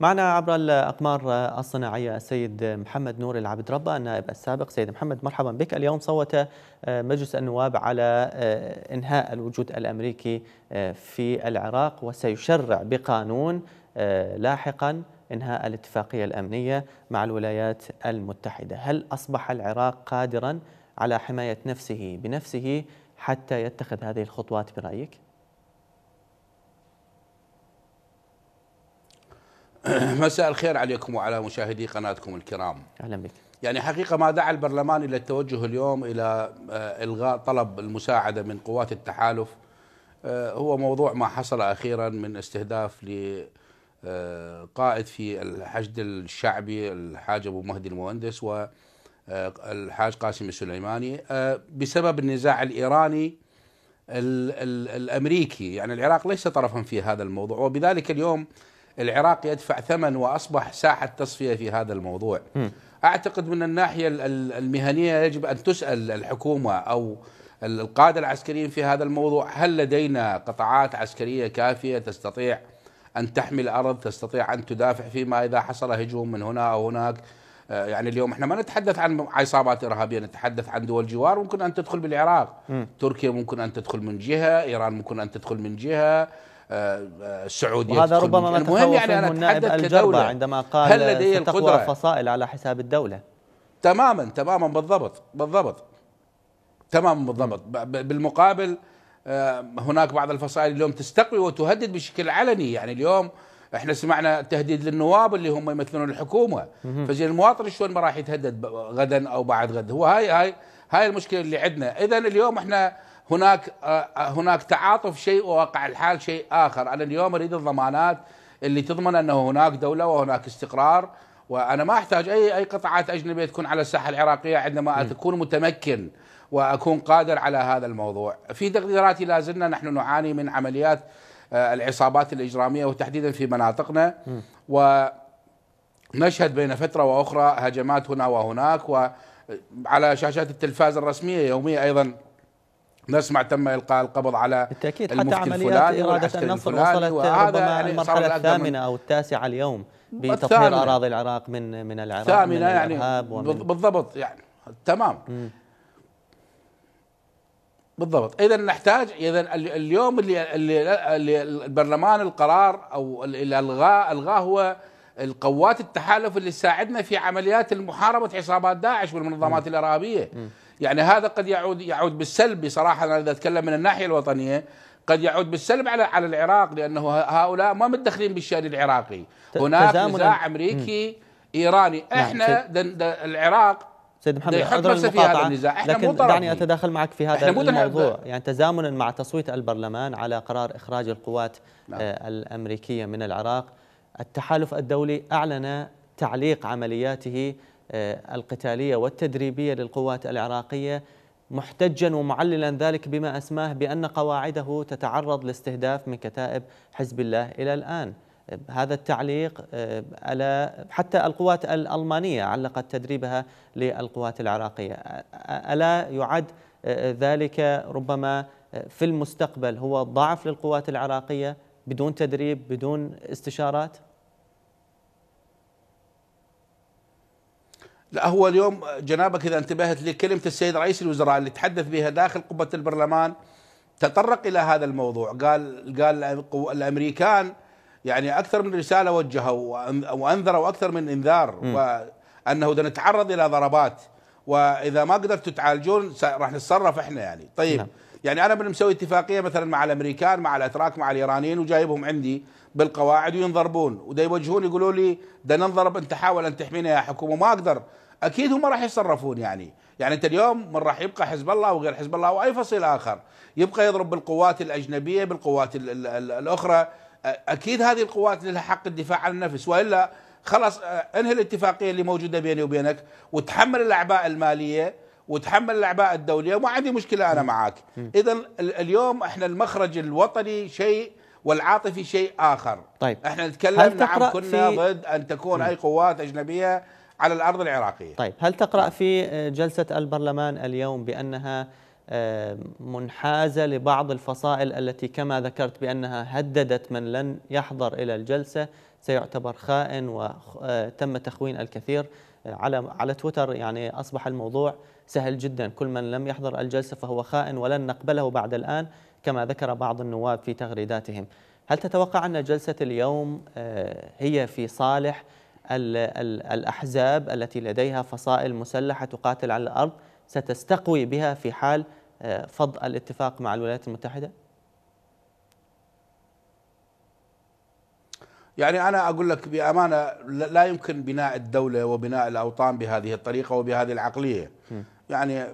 معنا عبر الأقمار الصناعية السيد محمد نور العبد ربه النائب السابق سيد محمد مرحبا بك اليوم صوت آه، مجلس النواب على آه، إنهاء الوجود الأمريكي آه، في العراق وسيشرع بقانون لاحقا إنهاء الاتفاقية الأمنية مع الولايات المتحدة هل أصبح العراق قادرا على حماية نفسه بنفسه حتى يتخذ هذه الخطوات برأيك؟ مساء الخير عليكم وعلى مشاهدي قناتكم الكرام اهلا بك يعني حقيقه ما دعا البرلمان الى التوجه اليوم الى آه، الغاء طلب المساعده من قوات التحالف آه، هو موضوع ما حصل اخيرا من استهداف لقائد آه، في الحشد الشعبي الحاج ابو مهدي المهندس والحاج قاسم السليماني بسبب النزاع الايراني الامريكي يعني العراق ليس طرفا في هذا الموضوع وبذلك اليوم العراق يدفع ثمن واصبح ساحه تصفيه في هذا الموضوع م. اعتقد من الناحيه المهنيه يجب ان تسال الحكومه او القاده العسكريين في هذا الموضوع هل لدينا قطاعات عسكريه كافيه تستطيع ان تحمي الارض تستطيع ان تدافع فيما اذا حصل هجوم من هنا او هناك آه، يعني اليوم احنا ما نتحدث عن عصابات ارهابيه نتحدث عن دول جوار ممكن ان تدخل بالعراق م. تركيا ممكن ان تدخل من جهه ايران ممكن ان تدخل من جهه السعوديه وهذا ربما ما المهم يعني انا النائب الجربة عندما قال هل لدي القدره فصائل على حساب الدوله تماما تماما بالضبط بالضبط تماما بالضبط بالمقابل آه، هناك بعض الفصائل اليوم تستقوي وتهدد بشكل علني يعني اليوم احنا سمعنا تهديد للنواب اللي هم يمثلون الحكومه فزين المواطن شلون ما راح يتهدد غدا او بعد غد هو هاي هاي هاي المشكله اللي عندنا اذا اليوم احنا هناك آه، آه، هناك تعاطف شيء وواقع الحال شيء اخر، انا اليوم اريد الضمانات اللي تضمن انه هناك دوله وهناك استقرار وانا ما احتاج اي اي قطعات اجنبيه تكون على الساحه العراقيه عندما اكون متمكن واكون قادر على هذا الموضوع. في تقديراتي لا زلنا نحن نعاني من عمليات آه، العصابات الاجراميه وتحديدا في مناطقنا ونشهد بين فتره واخرى هجمات هنا وهناك وعلى شاشات التلفاز الرسميه يوميا ايضا نسمع تم القاء القبض على بالتاكيد حتى عمليات اراده النصر وصلت يعني ربما المرحله الثامنه او التاسعه اليوم بتطهير اراضي العراق من من العراق ثامنه من يعني بالضبط يعني تمام بالضبط اذا نحتاج اذا اليوم اللي, اللي, اللي البرلمان القرار او الغاء الغاء هو القوات التحالف اللي ساعدنا في عمليات محاربه عصابات داعش والمنظمات الارهابيه يعني هذا قد يعود يعود بالسلب بصراحه انا اذا اتكلم من الناحيه الوطنيه قد يعود بالسلب على على العراق لانه هؤلاء ما متدخلين بالشان العراقي هناك نزاع امريكي ايراني نعم، احنا دن دن العراق سيد محمد يحط نفسه في هذا النزاع احنا لكن مو دعني اتداخل معك في هذا الموضوع يعني تزامنا مع تصويت البرلمان على قرار اخراج القوات نعم. آه، الامريكيه من العراق التحالف الدولي اعلن تعليق عملياته آه، القتالية والتدريبية للقوات العراقية محتجا ومعللا ذلك بما أسماه بأن قواعده تتعرض لاستهداف من كتائب حزب الله إلى الآن آه، هذا التعليق على آه، حتى القوات الألمانية علقت تدريبها للقوات العراقية ألا يعد ذلك ربما في المستقبل هو ضعف للقوات العراقية بدون تدريب بدون استشارات؟ لا هو اليوم جنابك إذا انتبهت لكلمة السيد رئيس الوزراء اللي تحدث بها داخل قبة البرلمان تطرق إلى هذا الموضوع قال قال الأمريكان يعني أكثر من رسالة وجهوا وأنذروا أكثر من إنذار وأنه نتعرض إلى ضربات وإذا ما قدرتوا تعالجون راح نتصرف إحنا يعني طيب نعم. يعني انا من مسوي اتفاقيه مثلا مع الامريكان مع الاتراك مع الايرانيين وجايبهم عندي بالقواعد وينضربون وده يوجهون يقولوا لي ده ننضرب انت حاول ان تحمينا يا حكومه ما اقدر اكيد هم راح يتصرفون يعني يعني انت اليوم من راح يبقى حزب الله وغير حزب الله واي فصيل اخر يبقى يضرب بالقوات الاجنبيه بالقوات الـ الـ الـ الاخرى اكيد هذه القوات لها حق الدفاع عن النفس والا خلاص انهي الاتفاقيه اللي موجوده بيني وبينك وتحمل الاعباء الماليه وتحمل الاعباء الدوليه وما عندي مشكله انا معاك اذا اليوم احنا المخرج الوطني شيء والعاطفي شيء اخر طيب احنا نتكلم نعم كنا ضد ان تكون اي قوات اجنبيه على الارض العراقيه طيب هل تقرا نعم. في آه، جلسه البرلمان اليوم بانها آه، منحازه لبعض الفصائل التي كما ذكرت بانها هددت من لن يحضر الى الجلسه سيعتبر خائن وتم آه، تخوين الكثير على على تويتر يعني اصبح الموضوع سهل جدا كل من لم يحضر الجلسه فهو خائن ولن نقبله بعد الان كما ذكر بعض النواب في تغريداتهم هل تتوقع ان جلسه اليوم آه، هي في صالح الاحزاب التي لديها فصائل مسلحه تقاتل على الارض ستستقوي بها في حال آه، فض الاتفاق مع الولايات المتحده يعني أنا أقول لك بأمانة لا يمكن بناء الدولة وبناء الأوطان بهذه الطريقة وبهذه العقلية م. يعني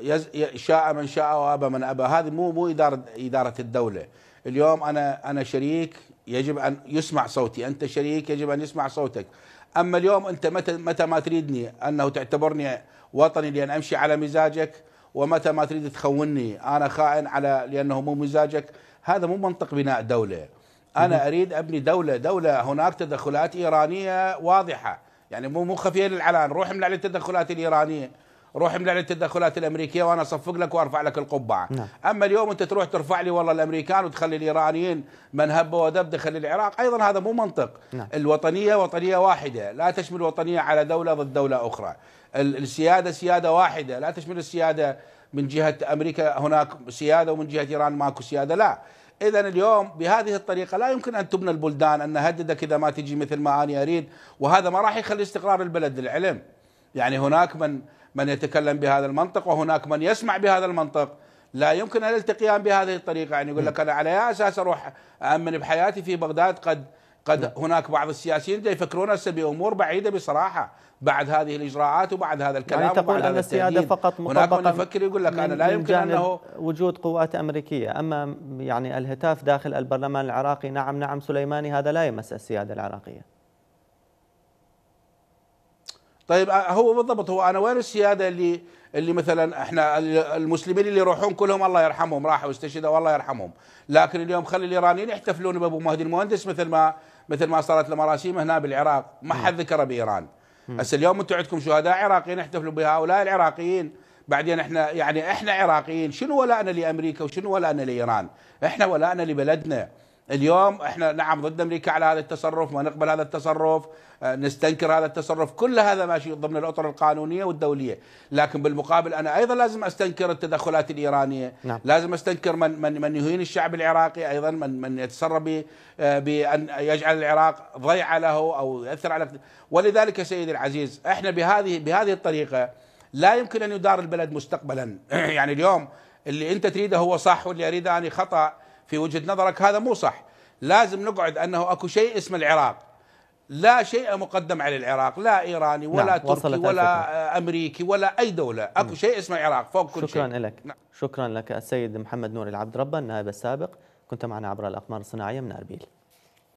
يز... شاء من شاء وابى من ابى هذه مو مو اداره اداره الدوله اليوم انا انا شريك يجب ان يسمع صوتي انت شريك يجب ان يسمع صوتك اما اليوم انت متى متى ما تريدني انه تعتبرني وطني لان امشي على مزاجك ومتى ما تريد تخونني انا خائن على لانه مو مزاجك هذا مو منطق بناء دوله انا اريد ابني دوله دوله هناك تدخلات ايرانيه واضحه يعني مو مو خفيه للعلان روح املع لي التدخلات الايرانيه روح املع لي التدخلات الامريكيه وانا اصفق لك وارفع لك القبعه نعم. اما اليوم انت تروح ترفع لي والله الامريكان وتخلي الايرانيين من هب ودب دخل العراق ايضا هذا مو منطق نعم. الوطنيه وطنيه واحده لا تشمل وطنيه على دوله ضد دوله اخرى السياده سياده واحده لا تشمل السياده من جهه امريكا هناك سياده ومن جهه ايران ماكو سياده لا اذا اليوم بهذه الطريقه لا يمكن ان تبنى البلدان ان نهددك اذا ما تجي مثل ما انا اريد وهذا ما راح يخلي استقرار البلد للعلم يعني هناك من من يتكلم بهذا المنطق وهناك من يسمع بهذا المنطق لا يمكن الالتقيان بهذه الطريقه يعني يقول لك انا على اي اساس اروح امن بحياتي في بغداد قد قد هناك بعض السياسيين يفكرون هسه بامور بعيده بصراحه بعد هذه الاجراءات وبعد هذا الكلام يعني تقول وبعد ان السياده فقط هناك من يفكر يقول لك انا لا يمكن انه وجود قوات امريكيه اما يعني الهتاف داخل البرلمان العراقي نعم نعم سليماني هذا لا يمس السياده العراقيه طيب آه، هو بالضبط هو انا وين السياده اللي اللي مثلا احنا المسلمين اللي يروحون كلهم الله يرحمهم راحوا استشهدوا الله يرحمهم لكن اليوم خلي الايرانيين يحتفلون بابو مهدي المهندس مثل ما مثل ما صارت المراسيم هنا بالعراق ما حد ذكر بايران هسه اليوم انتم عندكم شهداء عراقيين يحتفلوا بهؤلاء العراقيين بعدين احنا يعني احنا عراقيين شنو ولائنا لامريكا وشنو ولائنا لايران احنا ولائنا لبلدنا اليوم احنا نعم ضد امريكا على هذا التصرف ما نقبل هذا التصرف آه، نستنكر هذا التصرف كل هذا ماشي ضمن الاطر القانونيه والدوليه لكن بالمقابل انا ايضا لازم استنكر التدخلات الايرانيه نعم. لازم استنكر من من من يهين الشعب العراقي ايضا من من يتسرب آه، بان يجعل العراق ضيعه له او يؤثر على ولذلك سيدي العزيز احنا بهذه بهذه الطريقه لا يمكن ان يدار البلد مستقبلا يعني اليوم اللي انت تريده هو صح واللي اريده انا خطأ في وجهه نظرك هذا مو صح لازم نقعد انه اكو شيء اسمه العراق لا شيء مقدم على العراق لا ايراني ولا نعم. تركي ولا امريكي ولا اي دوله اكو م. نعم. شيء اسمه العراق فوق كل شكرا شيء شكرا لك نعم. شكرا لك السيد محمد نوري العبد ربا النائب السابق كنت معنا عبر الاقمار الصناعيه من اربيل